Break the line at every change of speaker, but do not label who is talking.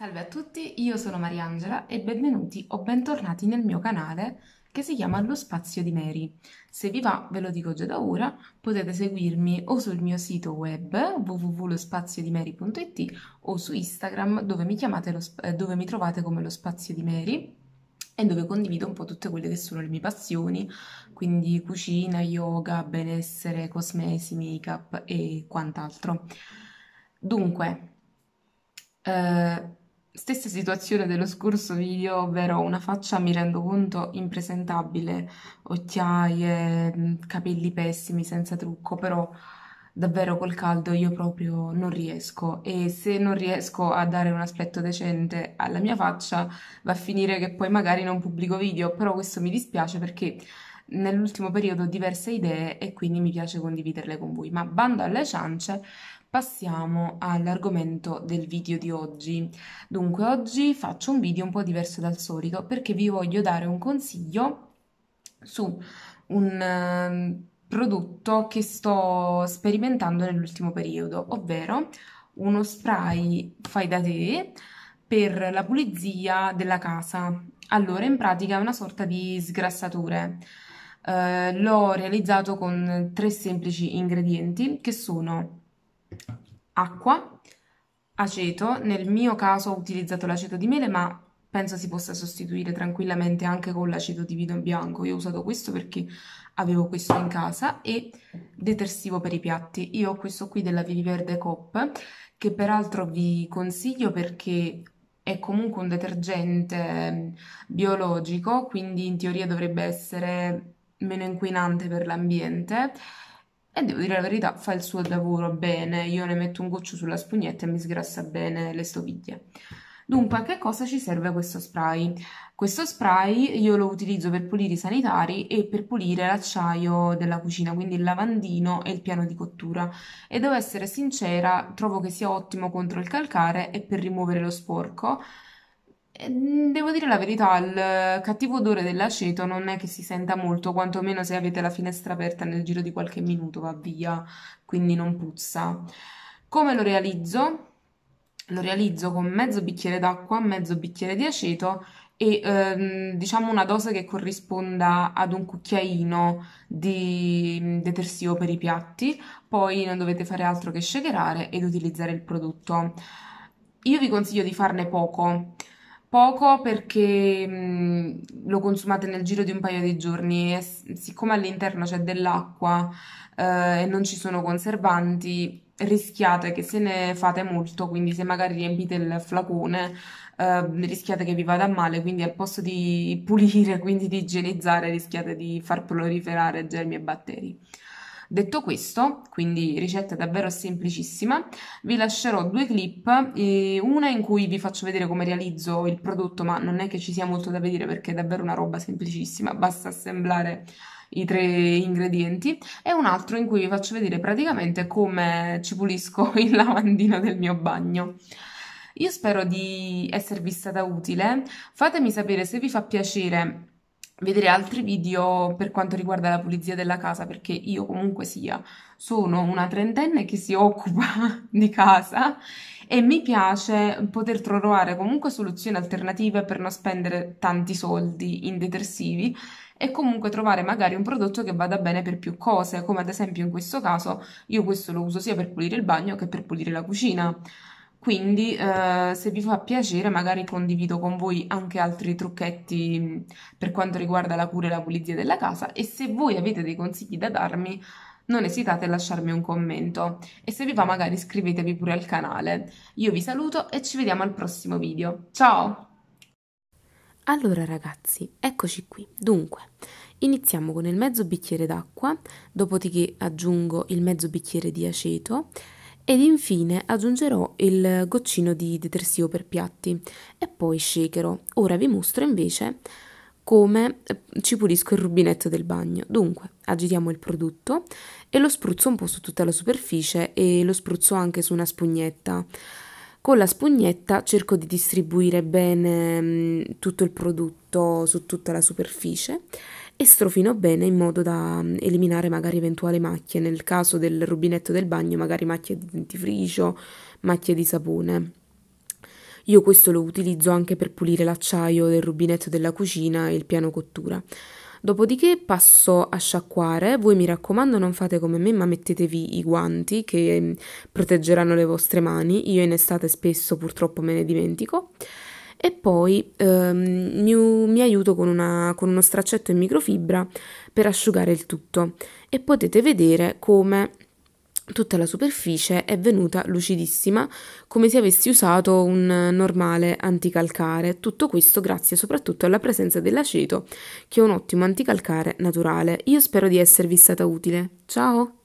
Salve a tutti, io sono Mariangela e benvenuti o bentornati nel mio canale che si chiama Lo Spazio di Mary. Se vi va, ve lo dico già da ora, potete seguirmi o sul mio sito web wwwlospazio o su Instagram dove mi, lo, eh, dove mi trovate come Lo Spazio di Mary e dove condivido un po' tutte quelle che sono le mie passioni, quindi cucina, yoga, benessere, cosmesi, make-up e quant'altro. Dunque, eh, Stessa situazione dello scorso video, ovvero una faccia, mi rendo conto, impresentabile, occhiaie, mm, capelli pessimi, senza trucco, però davvero col caldo io proprio non riesco e se non riesco a dare un aspetto decente alla mia faccia va a finire che poi magari non pubblico video, però questo mi dispiace perché nell'ultimo periodo diverse idee e quindi mi piace condividerle con voi. Ma bando alle ciance, passiamo all'argomento del video di oggi. Dunque, oggi faccio un video un po' diverso dal solito perché vi voglio dare un consiglio su un ehm, prodotto che sto sperimentando nell'ultimo periodo, ovvero uno spray fai da te per la pulizia della casa. Allora, in pratica è una sorta di sgrassatore eh, l'ho realizzato con tre semplici ingredienti che sono acqua, aceto, nel mio caso ho utilizzato l'aceto di mele ma penso si possa sostituire tranquillamente anche con l'aceto di vino bianco, io ho usato questo perché avevo questo in casa e detersivo per i piatti, io ho questo qui della Viviverde Coop, che peraltro vi consiglio perché è comunque un detergente mm, biologico, quindi in teoria dovrebbe essere meno inquinante per l'ambiente e devo dire la verità, fa il suo lavoro bene. Io ne metto un goccio sulla spugnetta e mi sgrassa bene le stoviglie. Dunque, a che cosa ci serve questo spray? Questo spray io lo utilizzo per pulire i sanitari e per pulire l'acciaio della cucina, quindi il lavandino e il piano di cottura. E devo essere sincera, trovo che sia ottimo contro il calcare e per rimuovere lo sporco, Ehm, devo dire la verità, il cattivo odore dell'aceto non è che si senta molto, quantomeno se avete la finestra aperta nel giro di qualche minuto va via, quindi non puzza. Come lo realizzo? Lo realizzo con mezzo bicchiere d'acqua, mezzo bicchiere di aceto e ehm, diciamo una dose che corrisponda ad un cucchiaino di mm, detersivo per i piatti, poi non dovete fare altro che shakerare ed utilizzare il prodotto. Io vi consiglio di farne poco, poco perché mh, lo consumate nel giro di un paio di giorni e siccome all'interno c'è dell'acqua eh, e non ci sono conservanti, rischiate che se ne fate molto, quindi se magari riempite il flacone, eh, rischiate che vi vada male, quindi al posto di pulire, quindi di igienizzare, rischiate di far proliferare germi e batteri. Detto questo, quindi ricetta davvero semplicissima, vi lascerò due clip, una in cui vi faccio vedere come realizzo il prodotto, ma non è che ci sia molto da vedere perché è davvero una roba semplicissima, basta assemblare i tre ingredienti e un altro in cui vi faccio vedere praticamente come ci pulisco il lavandino del mio bagno. Io spero di esservi stata utile, fatemi sapere se vi fa piacere vedere altri video per quanto riguarda la pulizia della casa, perché io comunque sia sono una trentenne che si occupa di casa e mi piace poter trovare comunque soluzioni alternative per non spendere tanti soldi in detersivi e comunque trovare magari un prodotto che vada bene per più cose, come ad esempio in questo caso io questo lo uso sia per pulire il bagno che per pulire la cucina. Quindi, eh, se vi fa piacere, magari condivido con voi anche altri trucchetti mm, per quanto riguarda la cura e la pulizia della casa. E se voi avete dei consigli da darmi, non esitate a lasciarmi un commento. E se vi va, magari iscrivetevi pure al canale. Io vi saluto e ci vediamo al prossimo video. Ciao! Allora ragazzi, eccoci qui. Dunque, iniziamo con il mezzo bicchiere d'acqua, dopodiché aggiungo il mezzo bicchiere di aceto ed infine aggiungerò il goccino di detersivo per piatti e poi shakerò. Ora vi mostro invece come eh, ci pulisco il rubinetto del bagno. Dunque, agitiamo il prodotto e lo spruzzo un po' su tutta la superficie e lo spruzzo anche su una spugnetta. Con la spugnetta cerco di distribuire bene mm, tutto il prodotto su tutta la superficie e strofinò bene in modo da mm, eliminare magari eventuali macchie, nel caso del rubinetto del bagno magari macchie di dentifricio, macchie di sapone. Io questo lo utilizzo anche per pulire l'acciaio del rubinetto della cucina e il piano cottura. Dopodiché passo a sciacquare, voi mi raccomando non fate come me ma mettetevi i guanti che mm, proteggeranno le vostre mani, io in estate spesso purtroppo me ne dimentico e poi ehm, mi, mi, aiuto con, una, con uno straccetto in microfibra per asciugare il tutto e potete vedere come tutta la superficie è venuta lucidissima come se avessi usato un normale anticalcare. Tutto questo grazie soprattutto alla presenza dell'aceto che è un ottimo anticalcare naturale. Io spero di esservi stata utile. Ciao!